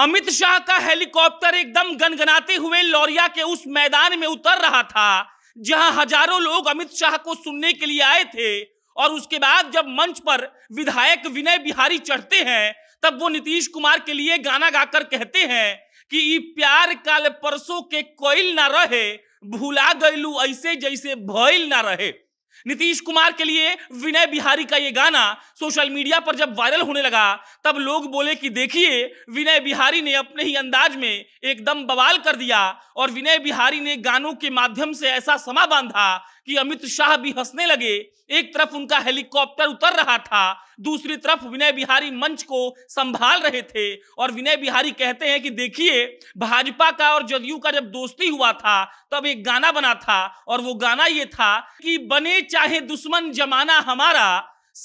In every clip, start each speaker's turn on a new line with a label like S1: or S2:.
S1: अमित शाह का हेलीकॉप्टर एकदम गनगनाते हुए लौरिया के उस मैदान में उतर रहा था जहां हजारों लोग अमित शाह को सुनने के लिए आए थे और उसके बाद जब मंच पर विधायक विनय बिहारी चढ़ते हैं तब वो नीतीश कुमार के लिए गाना गाकर कहते हैं कि ई प्यार काल परसों के कोयल ना रहे भूला गैलू ऐसे जैसे भयल ना रहे नीतीश कुमार के लिए विनय बिहारी का ये गाना सोशल मीडिया पर जब वायरल होने लगा तब लोग बोले कि देखिए विनय बिहारी ने अपने ही अंदाज में एकदम बवाल कर दिया और विनय बिहारी ने गानों के माध्यम से ऐसा समा बांधा कि अमित शाह भी हंसने लगे एक तरफ उनका हेलीकॉप्टर उतर रहा था दूसरी तरफ विनय बिहारी मंच को संभाल रहे थे और विनय बिहारी कहते हैं कि देखिए भाजपा का और जदयू का जब दोस्ती हुआ था तब एक गाना बना था और वो गाना ये था कि बने चाहे दुश्मन जमाना हमारा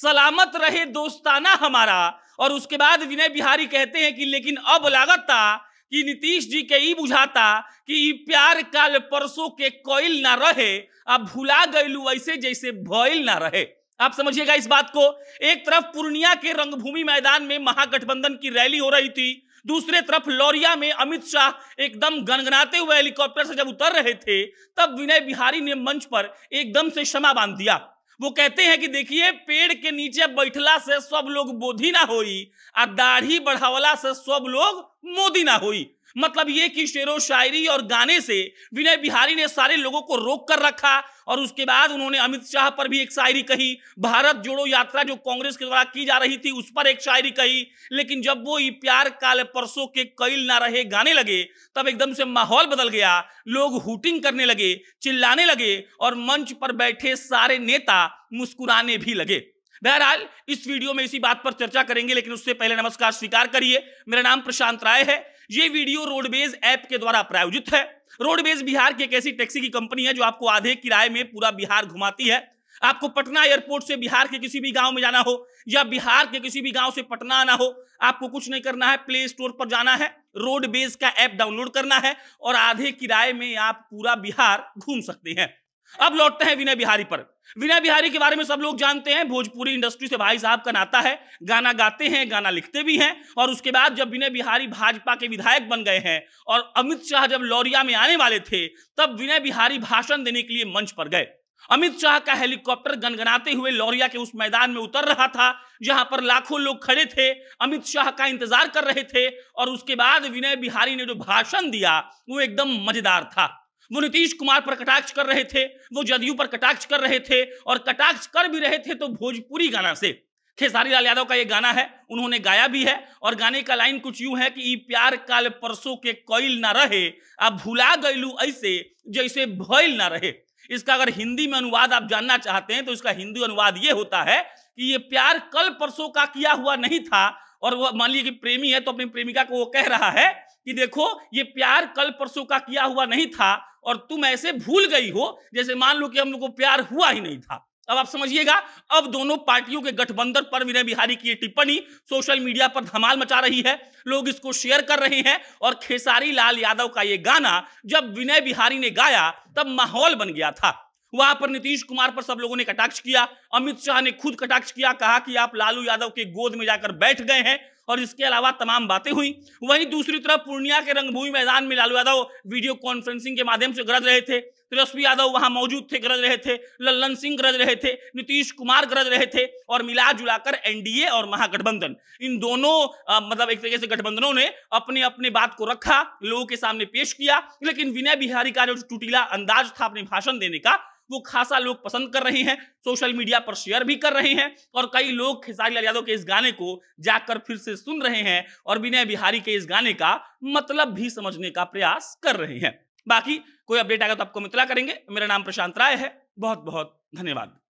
S1: सलामत रहे दोस्ताना हमारा और उसके बाद विनय बिहारी कहते हैं कि लेकिन अब लागत था कि नीतीश जी के ई बुझाता कि प्यार काल परसों के कोयल ना रहे आप भुला गयलू ऐसे जैसे भयल ना रहे आप समझिएगा इस बात को एक तरफ पूर्णिया के रंगभूमि मैदान में महागठबंधन की रैली हो रही थी दूसरे तरफ लौरिया में अमित शाह एकदम गनगनाते हुए हेलीकॉप्टर से जब उतर रहे थे तब विनय बिहारी ने मंच पर एकदम से क्षमा बांध दिया वो कहते हैं कि देखिए पेड़ के नीचे बैठला से सब लोग बोधी ना होई आ दाढ़ी बढ़ावला से सब लोग मोदी ना होई मतलब ये कि व शायरी और गाने से विनय बिहारी ने सारे लोगों को रोक कर रखा और उसके बाद उन्होंने अमित शाह पर भी एक शायरी कही भारत जोड़ो यात्रा जो कांग्रेस के द्वारा की जा रही थी उस पर एक शायरी कही लेकिन जब वो ये प्यार काले परसों के कैल ना रहे गाने लगे तब एकदम से माहौल बदल गया लोग हुटिंग करने लगे चिल्लाने लगे और मंच पर बैठे सारे नेता मुस्कुराने भी लगे बहरहाल इस वीडियो में इसी बात पर चर्चा करेंगे लेकिन उससे पहले नमस्कार स्वीकार करिए मेरा नाम प्रशांत राय है ये वीडियो रोडवेज ऐप के द्वारा प्रायोजित है रोडवेज बिहार की एक ऐसी टैक्सी की कंपनी है जो आपको आधे किराए में पूरा बिहार घुमाती है आपको पटना एयरपोर्ट से बिहार के किसी भी गांव में जाना हो या बिहार के किसी भी गांव से पटना आना हो आपको कुछ नहीं करना है प्ले स्टोर पर जाना है रोडवेज का ऐप डाउनलोड करना है और आधे किराए में आप पूरा बिहार घूम सकते हैं अब लौटते हैं विनय बिहारी पर विनय बिहारी के बारे में सब लोग जानते हैं भोजपुरी इंडस्ट्री से भाई साहब का नाता है गाना गाते हैं गाना लिखते भी हैं और उसके बाद जब विनय बिहारी भाजपा के विधायक बन गए हैं और अमित शाह जब लौरिया में आने वाले थे तब विनय बिहारी भाषण देने के लिए मंच पर गए अमित शाह का हेलीकॉप्टर गनगनाते हुए लौरिया के उस मैदान में उतर रहा था जहां पर लाखों लोग खड़े थे अमित शाह का इंतजार कर रहे थे और उसके बाद विनय बिहारी ने जो भाषण दिया वो एकदम मजेदार था वो नीतीश कुमार पर कटाक्ष कर रहे थे वो जदयू पर कटाक्ष कर रहे थे और कटाक्ष कर भी रहे थे तो भोजपुरी गाना से खेसारी लाल यादव का ये गाना है उन्होंने गाया भी है और गाने का लाइन कुछ यूं है कि ई प्यार काल परसों के कोयल ना रहे आप भुला गयलू ऐसे जैसे भयल ना रहे इसका अगर हिंदी में अनुवाद आप जानना चाहते हैं तो इसका हिंदी अनुवाद ये होता है कि ये प्यार कल परसों का किया हुआ नहीं था और वो मान लीजिए कि प्रेमी है तो अपनी प्रेमिका को वो कह रहा है कि देखो ये प्यार कल परसों का किया हुआ नहीं था और तुम ऐसे भूल गई हो जैसे मान लो कि हम लोग को प्यार हुआ ही नहीं था अब आप समझिएगा अब दोनों पार्टियों के गठबंधन पर विनय बिहारी की टिप्पणी सोशल मीडिया पर धमाल मचा रही है लोग इसको शेयर कर रहे हैं और खेसारी लाल यादव का ये गाना जब विनय बिहारी ने गाया तब माहौल बन गया था वहां पर नीतीश कुमार पर सब लोगों ने कटाक्ष किया अमित शाह ने खुद कटाक्ष किया कहा कि आप लालू यादव के गोद में जाकर बैठ गए हैं और इसके अलावा तमाम बातें हुई वहीं दूसरी तरफ पूर्णिया के रंगभूमि मैदान में लालू यादव वीडियो कॉन्फ्रेंसिंग के माध्यम से गरज रहे थे तेजस्वी यादव वहां मौजूद थे गरज रहे थे लल्लन सिंह गरज रहे थे नीतीश कुमार गरज रहे थे और मिला जुलाकर एनडीए और महागठबंधन इन दोनों आ, मतलब एक तरीके से गठबंधनों ने अपने अपने बात को रखा लोगों के सामने पेश किया लेकिन विनय बिहारी का जो टूटीला अंदाज था अपने भाषण देने का वो खासा लोग पसंद कर रहे हैं सोशल मीडिया पर शेयर भी कर रहे हैं और कई लोग खेसारी लाल यादव के इस गाने को जाकर फिर से सुन रहे हैं और विनय बिहारी के इस गाने का मतलब भी समझने का प्रयास कर रहे हैं बाकी कोई अपडेट आएगा तो आपको मितला करेंगे मेरा नाम प्रशांत राय है बहुत बहुत धन्यवाद